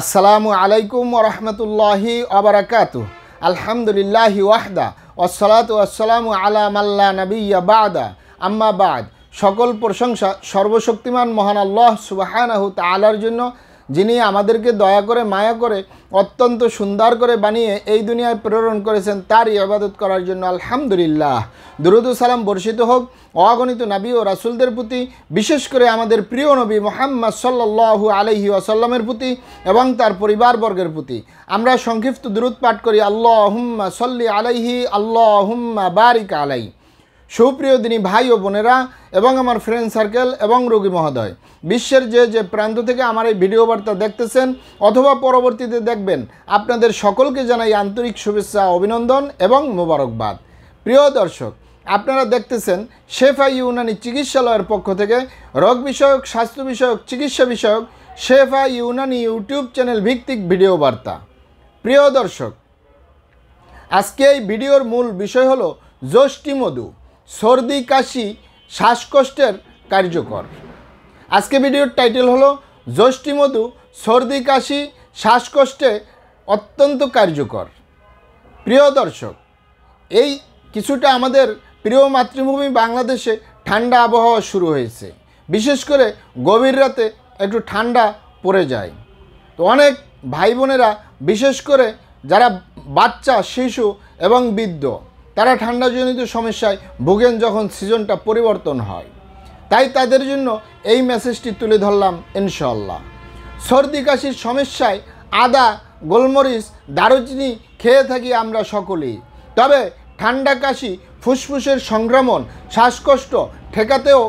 আসসালামু আলাইকুম রহমতুল্লাহি আবরাকাত আলহামদুলিল্লাহি ওয়াহদা ওসলাত আসসালামু আলা মাল্লা নবিয়া বাদা আম্মা বাদ সকল প্রশংসা সর্বশক্তিমান মহান আল্লাহ সুবাহানাহু তালার জন্য যিনি আমাদেরকে দয়া করে মায়া করে অত্যন্ত সুন্দর করে বানিয়ে এই দুনিয়ায় প্রেরণ করেছেন তার ইবাদত করার জন্য আলহামদুলিল্লাহ দুরুদ সালাম বর্ষিত হোক অগণিত নাবী ও রাসুলদের প্রতি বিশেষ করে আমাদের প্রিয় নবী মোহাম্মদ সাল্লু আলহি আসাল্লামের প্রতি এবং তার পরিবারবর্গের প্রতি আমরা সংক্ষিপ্ত দূরত পাঠ করি আল্লাহ সল্লি আলাইহি আল্লাহ হুম্মা বারিক আলাই সুপ্রিয় দিনী ভাই ও বোনেরা এবং আমার ফ্রেন্ড সার্কেল এবং রোগী মহোদয় বিশ্বের যে যে প্রান্ত থেকে আমার এই ভিডিও বার্তা দেখতেছেন অথবা পরবর্তীতে দেখবেন আপনাদের সকলকে জানাই আন্তরিক শুভেচ্ছা অভিনন্দন এবং মোবারকবাদ প্রিয় দর্শক আপনারা দেখতেছেন শেফা ইউনানি চিকিৎসালয়ের পক্ষ থেকে রোগ বিষয়ক স্বাস্থ্য বিষয়ক চিকিৎসা বিষয়ক শেফা ইউনানি ইউটিউব চ্যানেল ভিত্তিক ভিডিও বার্তা প্রিয় দর্শক আজকে এই ভিডিওর মূল বিষয় হলো জ্যোষ্ঠী মধু সর্দি কাশি শ্বাসকষ্টের কার্যকর আজকে ভিডিওর টাইটেল হলো যষ্টিমধু সর্দি কাশি শ্বাসকষ্টে অত্যন্ত কার্যকর প্রিয় দর্শক এই কিছুটা আমাদের প্রিয় মাতৃভূমি বাংলাদেশে ঠান্ডা আবহাওয়া শুরু হয়েছে বিশেষ করে গভীর রাতে একটু ঠান্ডা পড়ে যায় তো অনেক ভাই বোনেরা বিশেষ করে যারা বাচ্চা শিশু এবং বৃদ্ধ তারা ঠান্ডাজনিত সমস্যায় ভোগেন যখন সিজনটা পরিবর্তন হয় তাই তাদের জন্য এই মেসেজটি তুলে ধরলাম ইনশাল্লাহ সর্দি কাশির সমস্যায় আদা গোলমরিচ দারুচিনি খেয়ে থাকি আমরা সকলেই তবে ঠান্ডা কাশি ফুসফুসের সংক্রমণ শ্বাসকষ্ট ঠেকাতেও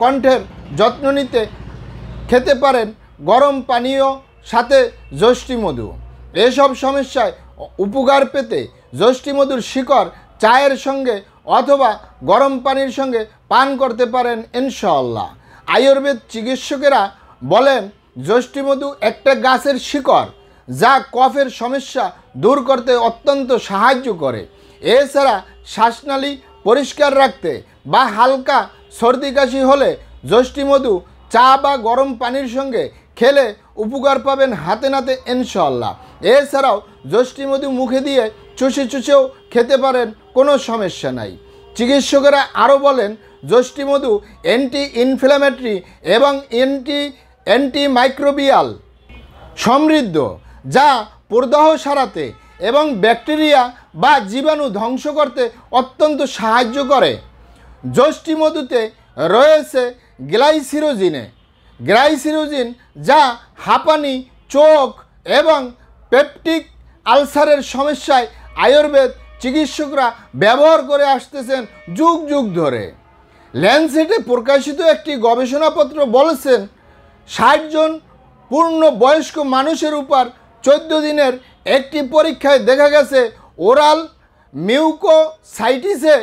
কণ্ঠের যত্ন নিতে খেতে পারেন গরম পানীয় সাথে যষ্টি মধু এসব সমস্যায় উপকার পেতে যষ্টি মধুর শিকড় চায়ের সঙ্গে অথবা গরম পানির সঙ্গে পান করতে পারেন ইনশাল্লাহ আয়ুর্বেদ চিকিৎসকেরা বলেন যষ্টিমধু একটা গাছের শিকড় যা কফের সমস্যা দূর করতে অত্যন্ত সাহায্য করে এছাড়া শ্বাসনালী পরিষ্কার রাখতে বা হালকা সর্দি কাশি হলে যষ্টিমধু চা বা গরম পানির সঙ্গে খেলে উপকার পাবেন হাতে নাতে ইনশাল্লাহ এছাড়াও যষ্টিমধু মুখে দিয়ে চুষে চুষেও খেতে পারেন কোনো সমস্যা নাই চিকিৎসকেরা আরও বলেন যষ্টিমধু অ্যান্টি ইনফ্ল্যামেটরি এবং অ্যান্টি অ্যান্টিমাইক্রোবিয়াল সমৃদ্ধ যা প্রদাহ সারাতে এবং ব্যাকটেরিয়া বা জীবাণু ধ্বংস করতে অত্যন্ত সাহায্য করে যষ্টিমধুতে রয়েছে গ্লাইসিরোজিনে গ্লাইসিরোজিন যা হাঁপানি চোখ এবং পেপটিক আলসারের সমস্যায় আয়ুর্বেদ চিকিৎসকরা ব্যবহার করে আসতেছেন যুগ যুগ ধরে ল্যান্ডসেটে প্রকাশিত একটি গবেষণাপত্র বলেছেন ষাটজন পূর্ণ বয়স্ক মানুষের উপর চোদ্দ দিনের একটি পরীক্ষায় দেখা গেছে ওরাল মিউকোসাইটিসে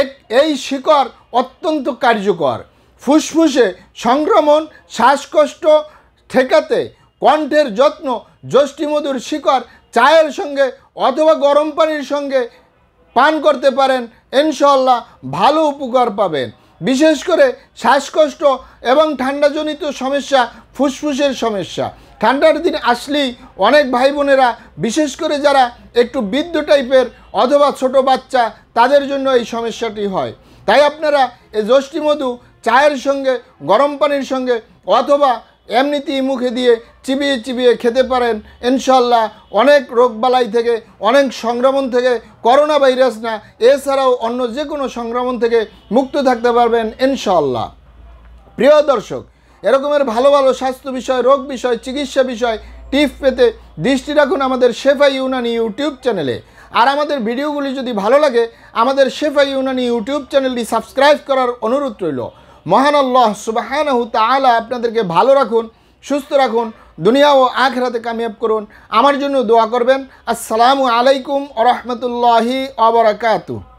এক এই শিকড় অত্যন্ত কার্যকর ফুসফুসে সংক্রমণ শ্বাসকষ্ট ঠেকাতে কণ্ঠের যত্ন যষ্টিমধুর শিকড় চায়ের সঙ্গে অথবা গরম পানির সঙ্গে পান করতে পারেন ইনশাল্লাহ ভালো উপকার পাবেন বিশেষ করে শ্বাসকষ্ট এবং ঠান্ডাজনিত সমস্যা ফুসফুসের সমস্যা ঠান্ডার দিন আসলেই অনেক ভাই বোনেরা বিশেষ করে যারা একটু বৃদ্ধ টাইপের অথবা ছোট বাচ্চা তাদের জন্য এই সমস্যাটি হয় তাই আপনারা এই যষ্টিমধু চায়ের সঙ্গে গরম পানির সঙ্গে অথবা এমনিতেই মুখে দিয়ে চিবিয়ে চিবিয়ে খেতে পারেন ইনশাল্লাহ অনেক রোগবালাই থেকে অনেক সংক্রমণ থেকে করোনা ভাইরাস না এছাড়াও অন্য যে কোনো সংক্রমণ থেকে মুক্ত থাকতে পারবেন ইনশাল্লাহ প্রিয় দর্শক এরকমের ভালো ভালো স্বাস্থ্য বিষয় রোগ বিষয় চিকিৎসা বিষয় টিপ পেতে দৃষ্টি রাখুন আমাদের শেফা ইউনানি ইউটিউব চ্যানেলে আর আমাদের ভিডিওগুলি যদি ভালো লাগে আমাদের শেফা ইউনানি ইউটিউব চ্যানেলটি সাবস্ক্রাইব করার অনুরোধ রইল মহান আল্লাহ সুবাহান তালা আপনাদেরকে ভালো রাখুন সুস্থ রাখুন দুনিয়া ও আখরাতে কামিয়াব করুন আমার জন্য দোয়া করবেন আসসালামু আলাইকুম আ রহমতুল্লাহি